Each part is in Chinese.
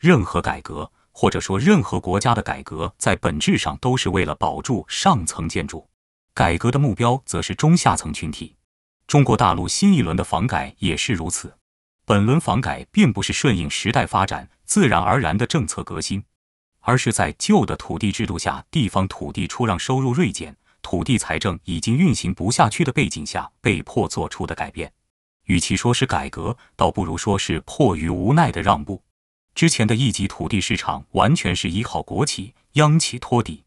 任何改革，或者说任何国家的改革，在本质上都是为了保住上层建筑。改革的目标则是中下层群体。中国大陆新一轮的房改也是如此。本轮房改并不是顺应时代发展自然而然的政策革新，而是在旧的土地制度下，地方土地出让收入锐减，土地财政已经运行不下去的背景下被迫做出的改变。与其说是改革，倒不如说是迫于无奈的让步。之前的一级土地市场完全是依靠国企、央企托底，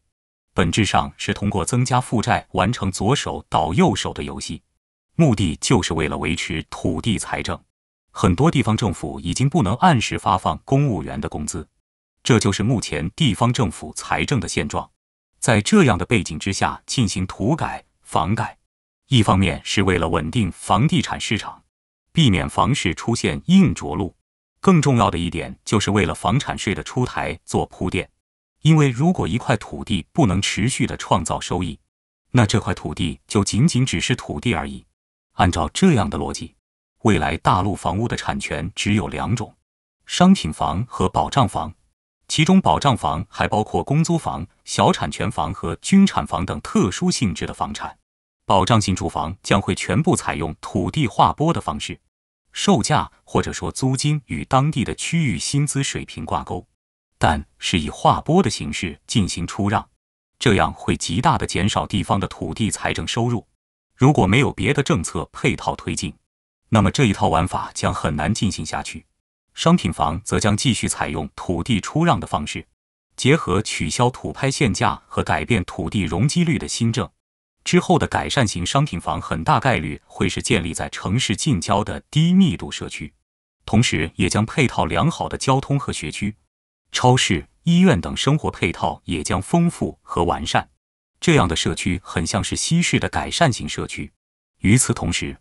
本质上是通过增加负债完成左手倒右手的游戏，目的就是为了维持土地财政。很多地方政府已经不能按时发放公务员的工资，这就是目前地方政府财政的现状。在这样的背景之下进行土改、房改，一方面是为了稳定房地产市场，避免房市出现硬着陆。更重要的一点，就是为了房产税的出台做铺垫。因为如果一块土地不能持续的创造收益，那这块土地就仅仅只是土地而已。按照这样的逻辑，未来大陆房屋的产权只有两种：商品房和保障房。其中保障房还包括公租房、小产权房和军产房等特殊性质的房产。保障性住房将会全部采用土地划拨的方式。售价或者说租金与当地的区域薪资水平挂钩，但是以划拨的形式进行出让，这样会极大的减少地方的土地财政收入。如果没有别的政策配套推进，那么这一套玩法将很难进行下去。商品房则将继续采用土地出让的方式，结合取消土拍限价和改变土地容积率的新政。之后的改善型商品房很大概率会是建立在城市近郊的低密度社区，同时也将配套良好的交通和学区、超市、医院等生活配套也将丰富和完善。这样的社区很像是西式的改善型社区。与此同时，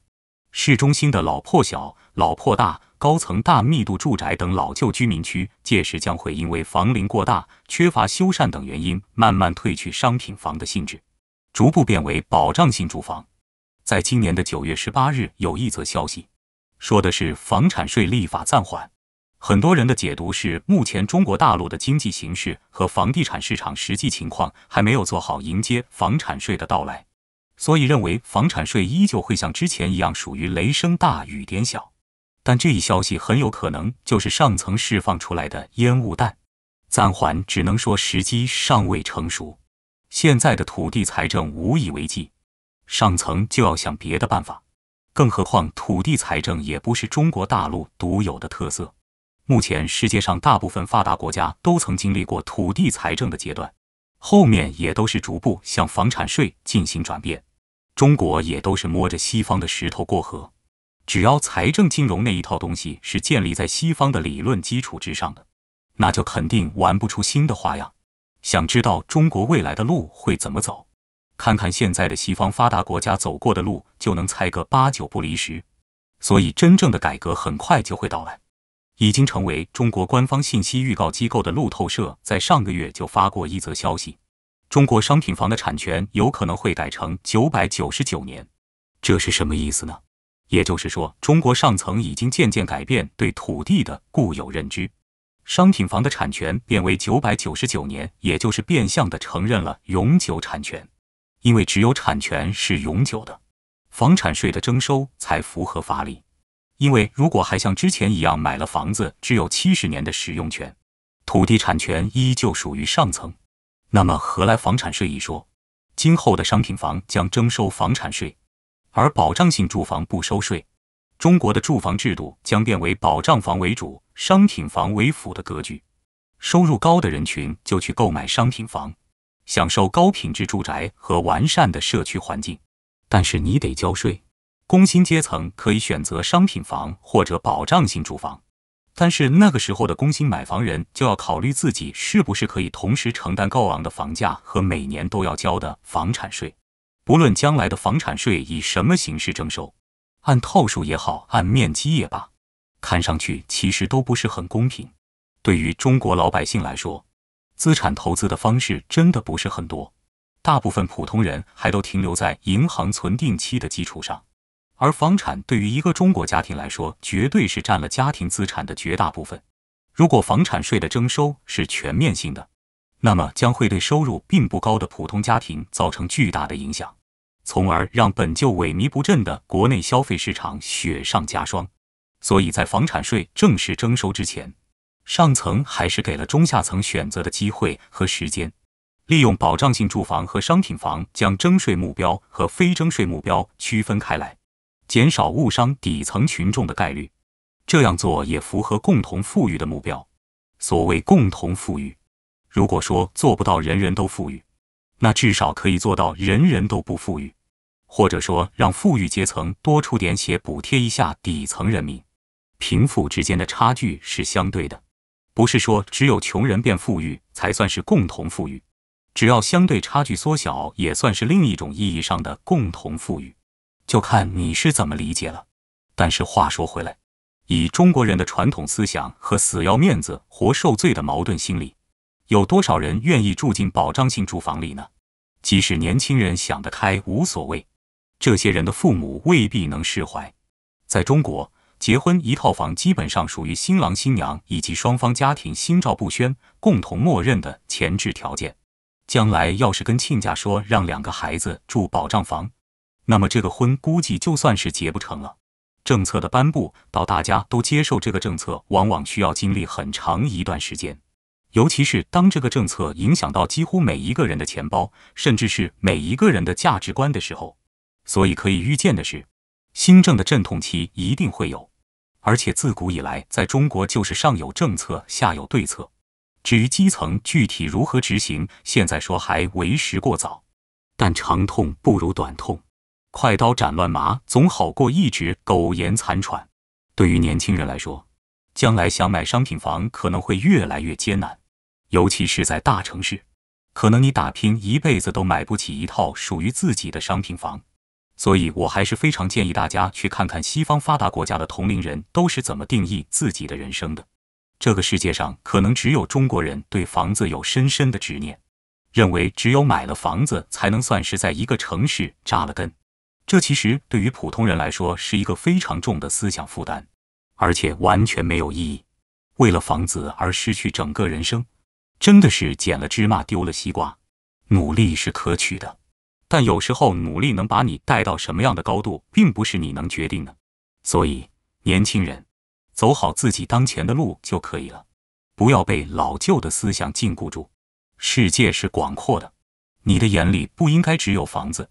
市中心的老破小、老破大、高层大密度住宅等老旧居民区，届时将会因为房龄过大、缺乏修缮等原因，慢慢褪去商品房的性质。逐步变为保障性住房。在今年的九月十八日，有一则消息，说的是房产税立法暂缓。很多人的解读是，目前中国大陆的经济形势和房地产市场实际情况还没有做好迎接房产税的到来，所以认为房产税依旧会像之前一样属于雷声大雨点小。但这一消息很有可能就是上层释放出来的烟雾弹，暂缓只能说时机尚未成熟。现在的土地财政无以为继，上层就要想别的办法。更何况土地财政也不是中国大陆独有的特色，目前世界上大部分发达国家都曾经历过土地财政的阶段，后面也都是逐步向房产税进行转变。中国也都是摸着西方的石头过河，只要财政金融那一套东西是建立在西方的理论基础之上的，那就肯定玩不出新的花样。想知道中国未来的路会怎么走？看看现在的西方发达国家走过的路，就能猜个八九不离十。所以，真正的改革很快就会到来。已经成为中国官方信息预告机构的路透社，在上个月就发过一则消息：中国商品房的产权有可能会改成九百九十九年。这是什么意思呢？也就是说，中国上层已经渐渐改变对土地的固有认知。商品房的产权变为九百九十九年，也就是变相的承认了永久产权，因为只有产权是永久的，房产税的征收才符合法理。因为如果还像之前一样买了房子只有七十年的使用权，土地产权依旧属于上层，那么何来房产税一说？今后的商品房将征收房产税，而保障性住房不收税。中国的住房制度将变为保障房为主、商品房为辅的格局。收入高的人群就去购买商品房，享受高品质住宅和完善的社区环境。但是你得交税。工薪阶层可以选择商品房或者保障性住房。但是那个时候的工薪买房人就要考虑自己是不是可以同时承担高昂的房价和每年都要交的房产税。不论将来的房产税以什么形式征收。按套数也好，按面积也罢，看上去其实都不是很公平。对于中国老百姓来说，资产投资的方式真的不是很多，大部分普通人还都停留在银行存定期的基础上。而房产对于一个中国家庭来说，绝对是占了家庭资产的绝大部分。如果房产税的征收是全面性的，那么将会对收入并不高的普通家庭造成巨大的影响。从而让本就萎靡不振的国内消费市场雪上加霜，所以在房产税正式征收之前，上层还是给了中下层选择的机会和时间，利用保障性住房和商品房将征税目标和非征税目标区分开来，减少误伤底层群众的概率。这样做也符合共同富裕的目标。所谓共同富裕，如果说做不到人人都富裕。那至少可以做到人人都不富裕，或者说让富裕阶层多出点血补贴一下底层人民。贫富之间的差距是相对的，不是说只有穷人变富裕才算是共同富裕，只要相对差距缩小，也算是另一种意义上的共同富裕，就看你是怎么理解了。但是话说回来，以中国人的传统思想和死要面子活受罪的矛盾心理。有多少人愿意住进保障性住房里呢？即使年轻人想得开无所谓，这些人的父母未必能释怀。在中国，结婚一套房基本上属于新郎新娘以及双方家庭心照不宣、共同默认的前置条件。将来要是跟亲家说让两个孩子住保障房，那么这个婚估计就算是结不成了。政策的颁布到大家都接受这个政策，往往需要经历很长一段时间。尤其是当这个政策影响到几乎每一个人的钱包，甚至是每一个人的价值观的时候，所以可以预见的是，新政的阵痛期一定会有。而且自古以来，在中国就是上有政策，下有对策。至于基层具体如何执行，现在说还为时过早。但长痛不如短痛，快刀斩乱麻总好过一直苟延残喘。对于年轻人来说，将来想买商品房可能会越来越艰难。尤其是在大城市，可能你打拼一辈子都买不起一套属于自己的商品房，所以我还是非常建议大家去看看西方发达国家的同龄人都是怎么定义自己的人生的。这个世界上可能只有中国人对房子有深深的执念，认为只有买了房子才能算是在一个城市扎了根。这其实对于普通人来说是一个非常重的思想负担，而且完全没有意义。为了房子而失去整个人生。真的是捡了芝麻丢了西瓜，努力是可取的，但有时候努力能把你带到什么样的高度，并不是你能决定的。所以，年轻人，走好自己当前的路就可以了，不要被老旧的思想禁锢住。世界是广阔的，你的眼里不应该只有房子。